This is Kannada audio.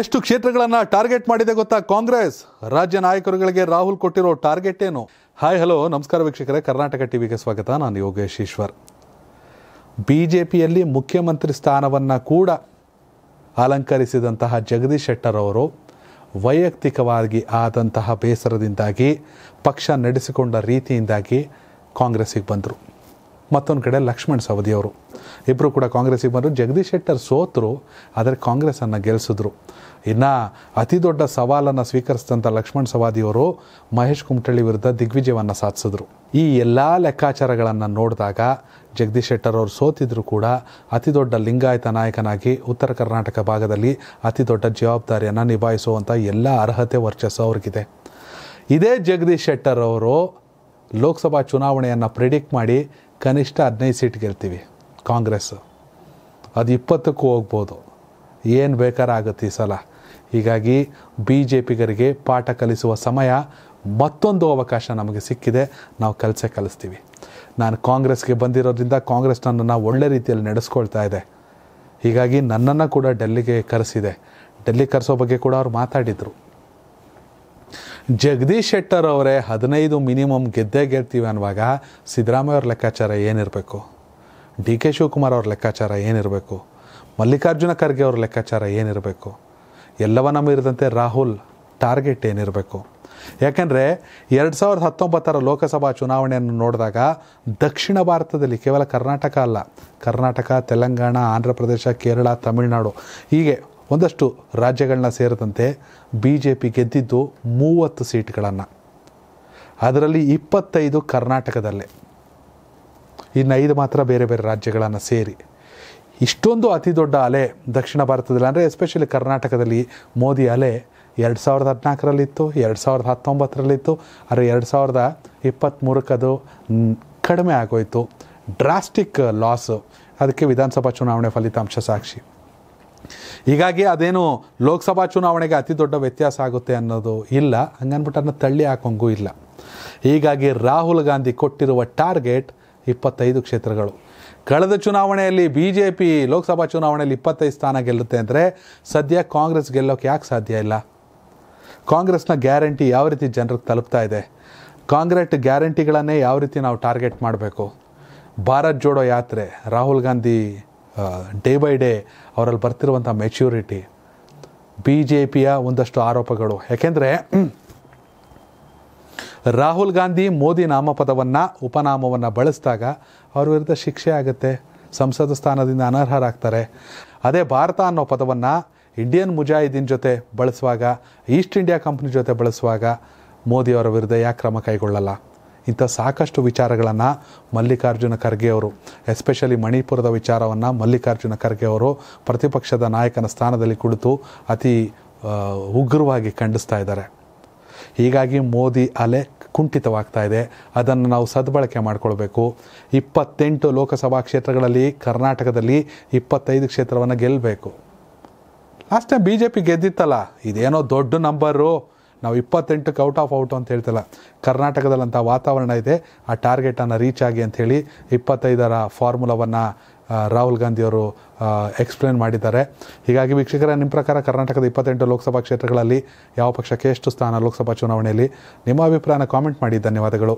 ಎಷ್ಟು ಕ್ಷೇತ್ರಗಳನ್ನು ಟಾರ್ಗೆಟ್ ಮಾಡಿದೆ ಗೊತ್ತಾ ಕಾಂಗ್ರೆಸ್ ರಾಜ್ಯ ನಾಯಕರುಗಳಿಗೆ ರಾಹುಲ್ ಕೊಟ್ಟಿರೋ ಟಾರ್ಗೆಟ್ ಏನು ಹಾಯ್ ಹಲೋ ನಮಸ್ಕಾರ ವೀಕ್ಷಕರೇ ಕರ್ನಾಟಕ ಟಿವಿಗೆ ಸ್ವಾಗತ ನಾನು ಯೋಗೇಶ್ ಈಶ್ವರ್ ಬಿ ಜೆ ಪಿಯಲ್ಲಿ ಮುಖ್ಯಮಂತ್ರಿ ಸ್ಥಾನವನ್ನು ಕೂಡ ಅಲಂಕರಿಸಿದಂತಹ ಜಗದೀಶ್ ಶೆಟ್ಟರ್ ಅವರು ವೈಯಕ್ತಿಕವಾಗಿ ಆದಂತಹ ಬೇಸರದಿಂದಾಗಿ ಪಕ್ಷ ನಡೆಸಿಕೊಂಡ ರೀತಿಯಿಂದಾಗಿ ಕಾಂಗ್ರೆಸ್ಸಿಗೆ ಬಂದರು ಮತ್ತೊಂದು ಕಡೆ ಲಕ್ಷ್ಮಣ್ ಸವದಿಯವರು ಇಬ್ಬರು ಕೂಡ ಕಾಂಗ್ರೆಸ್ಸಿಗೆ ಬಂದರು ಜಗದೀಶ್ ಶೆಟ್ಟರ್ ಸೋತರು ಆದರೆ ಕಾಂಗ್ರೆಸ್ಸನ್ನು ಗೆಲ್ಲಿಸಿದ್ರು ಇನ್ನು ಅತಿ ದೊಡ್ಡ ಸವಾಲನ್ನು ಸ್ವೀಕರಿಸಿದಂಥ ಲಕ್ಷ್ಮಣ್ ಸವಾದಿಯವರು ಮಹೇಶ್ ಕುಮಟಳ್ಳಿ ವಿರುದ್ಧ ದಿಗ್ವಿಜಯವನ್ನು ಸಾಧಿಸಿದ್ರು ಈ ಎಲ್ಲ ಲೆಕ್ಕಾಚಾರಗಳನ್ನು ನೋಡಿದಾಗ ಜಗದೀಶ್ ಶೆಟ್ಟರ್ ಅವರು ಸೋತಿದ್ರು ಕೂಡ ಅತಿ ದೊಡ್ಡ ಲಿಂಗಾಯತ ನಾಯಕನಾಗಿ ಉತ್ತರ ಕರ್ನಾಟಕ ಭಾಗದಲ್ಲಿ ಅತಿ ದೊಡ್ಡ ಜವಾಬ್ದಾರಿಯನ್ನು ನಿಭಾಯಿಸುವಂಥ ಎಲ್ಲ ಅರ್ಹತೆ ವರ್ಚಸ್ಸು ಅವ್ರಿಗಿದೆ ಇದೇ ಜಗದೀಶ್ ಶೆಟ್ಟರ್ ಅವರು ಲೋಕಸಭಾ ಚುನಾವಣೆಯನ್ನು ಪ್ರಿಡಿಕ್ಟ್ ಮಾಡಿ ಕನಿಷ್ಠ ಹದಿನೈದು ಸೀಟ್ ಗೆಲ್ತೀವಿ ಕಾಂಗ್ರೆಸ್ ಅದು ಇಪ್ಪತ್ತಕ್ಕೂ ಹೋಗ್ಬೋದು ಏನು ಬೇಕಾದ್ರೆ ಆಗುತ್ತೆ ಈ ಸಲ ಹೀಗಾಗಿ ಬಿ ಜೆ ಪಿಗರಿಗೆ ಪಾಠ ಕಲಿಸುವ ಸಮಯ ಮತ್ತೊಂದು ಅವಕಾಶ ನಮಗೆ ಸಿಕ್ಕಿದೆ ನಾವು ಕಲಿಸೇ ಕಲಿಸ್ತೀವಿ ನಾನು ಕಾಂಗ್ರೆಸ್ಗೆ ಬಂದಿರೋದ್ರಿಂದ ಕಾಂಗ್ರೆಸ್ ನನ್ನನ್ನು ಒಳ್ಳೆ ರೀತಿಯಲ್ಲಿ ನಡೆಸ್ಕೊಳ್ತಾ ಇದೆ ಹೀಗಾಗಿ ನನ್ನನ್ನು ಕೂಡ ಡೆಲ್ಲಿಗೆ ಕರೆಸಿದೆ ಡೆಲ್ಲಿ ಕರೆಸೋ ಬಗ್ಗೆ ಕೂಡ ಅವರು ಮಾತಾಡಿದರು ಜಗದೀಶ್ ಶೆಟ್ಟರ್ ಅವರೇ ಹದಿನೈದು ಮಿನಿಮಮ್ ಗೆದ್ದೇ ಗೆಲ್ತೀವಿ ಅನ್ನುವಾಗ ಸಿದ್ದರಾಮಯ್ಯ ಅವ್ರ ಲೆಕ್ಕಾಚಾರ ಏನಿರಬೇಕು ಡಿ ಕೆ ಶಿವಕುಮಾರ್ ಅವ್ರ ಲೆಕ್ಕಾಚಾರ ಏನಿರಬೇಕು ಮಲ್ಲಿಕಾರ್ಜುನ ಖರ್ಗೆ ಅವ್ರ ಲೆಕ್ಕಾಚಾರ ಏನಿರಬೇಕು ಎಲ್ಲವನ್ನ ಮೀರಿದಂತೆ ರಾಹುಲ್ ಟಾರ್ಗೆಟ್ ಏನಿರಬೇಕು ಯಾಕೆಂದರೆ ಎರಡು ಸಾವಿರದ ಹತ್ತೊಂಬತ್ತರ ಲೋಕಸಭಾ ಚುನಾವಣೆಯನ್ನು ನೋಡಿದಾಗ ದಕ್ಷಿಣ ಭಾರತದಲ್ಲಿ ಕೇವಲ ಕರ್ನಾಟಕ ಅಲ್ಲ ಕರ್ನಾಟಕ ತೆಲಂಗಾಣ ಆಂಧ್ರ ಪ್ರದೇಶ ಕೇರಳ ತಮಿಳುನಾಡು ಹೀಗೆ ಒಂದಷ್ಟು ರಾಜ್ಯಗಳನ್ನ ಸೇರಿದಂತೆ ಬಿ ಜೆ ಪಿ ಗೆದ್ದಿದ್ದು ಮೂವತ್ತು ಸೀಟ್ಗಳನ್ನು ಅದರಲ್ಲಿ ಇಪ್ಪತ್ತೈದು ಕರ್ನಾಟಕದಲ್ಲೇ ಇನ್ನು ಐದು ಮಾತ್ರ ಬೇರೆ ಬೇರೆ ರಾಜ್ಯಗಳನ್ನು ಸೇರಿ ಇಷ್ಟೊಂದು ಅತಿ ದೊಡ್ಡ ಅಲೆ ದಕ್ಷಿಣ ಭಾರತದಲ್ಲಿ ಅಂದರೆ ಎಸ್ಪೆಷಲಿ ಕರ್ನಾಟಕದಲ್ಲಿ ಮೋದಿ ಅಲೆ ಎರಡು ಸಾವಿರದ ಹದಿನಾಲ್ಕರಲ್ಲಿತ್ತು ಎರಡು ಸಾವಿರದ ಹತ್ತೊಂಬತ್ತರಲ್ಲಿತ್ತು ಆದರೆ ಎರಡು ಸಾವಿರದ ಇಪ್ಪತ್ತ್ಮೂರಕ್ಕದು ಕಡಿಮೆ ಆಗೋಯಿತು ಡ್ರಾಸ್ಟಿಕ್ ಲಾಸು ಅದಕ್ಕೆ ವಿಧಾನಸಭಾ ಚುನಾವಣೆ ಫಲಿತಾಂಶ ಸಾಕ್ಷಿ ಹೀಗಾಗಿ ಅದೇನು ಲೋಕಸಭಾ ಚುನಾವಣೆಗೆ ಅತಿ ದೊಡ್ಡ ವ್ಯತ್ಯಾಸ ಆಗುತ್ತೆ ಅನ್ನೋದು ಇಲ್ಲ ಹಂಗನ್ಬಿಟ್ಟು ತಳ್ಳಿ ಹಾಕೋಂಗೂ ಇಲ್ಲ ಹೀಗಾಗಿ ರಾಹುಲ್ ಗಾಂಧಿ ಕೊಟ್ಟಿರುವ ಟಾರ್ಗೆಟ್ ಇಪ್ಪತ್ತೈದು ಕ್ಷೇತ್ರಗಳು ಕಳೆದ ಚುನಾವಣೆಯಲ್ಲಿ ಬಿ ಜೆ ಪಿ ಲೋಕಸಭಾ ಚುನಾವಣೆಯಲ್ಲಿ ಇಪ್ಪತ್ತೈದು ಸ್ಥಾನ ಗೆಲ್ಲುತ್ತೆ ಅಂದರೆ ಸದ್ಯ ಕಾಂಗ್ರೆಸ್ ಗೆಲ್ಲೋಕೆ ಯಾಕೆ ಸಾಧ್ಯ ಇಲ್ಲ ಕಾಂಗ್ರೆಸ್ನ ಗ್ಯಾರಂಟಿ ಯಾವ ರೀತಿ ಜನರಿಗೆ ತಲುಪ್ತಾ ಇದೆ ಕಾಂಗ್ರೆಟ್ ಗ್ಯಾರಂಟಿಗಳನ್ನೇ ಯಾವ ರೀತಿ ನಾವು ಟಾರ್ಗೆಟ್ ಮಾಡಬೇಕು ಭಾರತ್ ಜೋಡೋ ಯಾತ್ರೆ Rahul Gandhi day by day ಅವರಲ್ಲಿ ಬರ್ತಿರುವಂಥ ಮೆಚ್ಯೂರಿಟಿ ಬಿ ಜೆ ಪಿಯ ಒಂದಷ್ಟು ಆರೋಪಗಳು ಯಾಕೆಂದರೆ ರಾಹುಲ್ ಗಾಂಧಿ ಮೋದಿ ನಾಮಪದವನ್ನು ಉಪನಾಮವನ್ನು ಬಳಸಿದಾಗ ಅವ್ರ ವಿರುದ್ಧ ಶಿಕ್ಷೆ ಆಗುತ್ತೆ ಸಂಸದ ಸ್ಥಾನದಿಂದ ಅನರ್ಹರಾಗ್ತಾರೆ ಅದೇ ಭಾರತ ಅನ್ನೋ ಪದವನ್ನು ಇಂಡಿಯನ್ ಮುಜಾಹಿದ್ದೀನ್ ಜೊತೆ ಬಳಸುವಾಗ ಈಸ್ಟ್ ಇಂಡಿಯಾ ಕಂಪ್ನಿ ಜೊತೆ ಬಳಸುವಾಗ ಮೋದಿಯವರ ವಿರುದ್ಧ ಯಾಕೆ ಕ್ರಮ ಕೈಗೊಳ್ಳಲ್ಲ ಇಂಥ ಸಾಕಷ್ಟು ವಿಚಾರಗಳನ್ನು ಮಲ್ಲಿಕಾರ್ಜುನ ಖರ್ಗೆ ಅವರು ಎಸ್ಪೆಷಲಿ ಮಣಿಪುರದ ವಿಚಾರವನ್ನು ಮಲ್ಲಿಕಾರ್ಜುನ ಖರ್ಗೆ ಅವರು ಪ್ರತಿಪಕ್ಷದ ನಾಯಕನ ಸ್ಥಾನದಲ್ಲಿ ಕುಳಿತು ಅತಿ ಉಗ್ರವಾಗಿ ಖಂಡಿಸ್ತಾ ಇದ್ದಾರೆ ಹೀಗಾಗಿ ಮೋದಿ ಅಲೆ ಕುಂಠಿತವಾಗ್ತಾ ಇದೆ ಅದನ್ನು ನಾವು ಸದ್ಬಳಕೆ ಮಾಡಿಕೊಳ್ಬೇಕು ಇಪ್ಪತ್ತೆಂಟು ಲೋಕಸಭಾ ಕ್ಷೇತ್ರಗಳಲ್ಲಿ ಕರ್ನಾಟಕದಲ್ಲಿ ಇಪ್ಪತ್ತೈದು ಕ್ಷೇತ್ರವನ್ನು ಗೆಲ್ಲಬೇಕು last time B J P ಗೆದ್ದಿತ್ತಲ್ಲ ಇದೇನೋ ದೊಡ್ಡ ನಂಬರು ನಾವು ಇಪ್ಪತ್ತೆಂಟಕ್ಕೆ ಔಟ್ ಆಫ್ ಔಟ್ ಅಂತ ಹೇಳ್ತಲ್ಲ ಕರ್ನಾಟಕದಲ್ಲಂಥ ವಾತಾವರಣ ಇದೆ ಆ ಟಾರ್ಗೆಟನ್ನು ರೀಚ್ ಆಗಿ ಅಂಥೇಳಿ ಇಪ್ಪತ್ತೈದರ ಫಾರ್ಮುಲಾವನ್ನು ರಾಹುಲ್ ಗಾಂಧಿಯವರು ಎಕ್ಸ್ಪ್ಲೇನ್ ಮಾಡಿದ್ದಾರೆ ಹೀಗಾಗಿ ವೀಕ್ಷಕರ ನಿಮ್ಮ ಪ್ರಕಾರ ಕರ್ನಾಟಕದ ಇಪ್ಪತ್ತೆಂಟು ಲೋಕಸಭಾ ಕ್ಷೇತ್ರಗಳಲ್ಲಿ ಯಾವ ಪಕ್ಷಕ್ಕೆ ಎಷ್ಟು ಸ್ಥಾನ ಲೋಕಸಭಾ ಚುನಾವಣೆಯಲ್ಲಿ ನಿಮ್ಮ ಅಭಿಪ್ರಾಯನ ಕಾಮೆಂಟ್ ಮಾಡಿ ಧನ್ಯವಾದಗಳು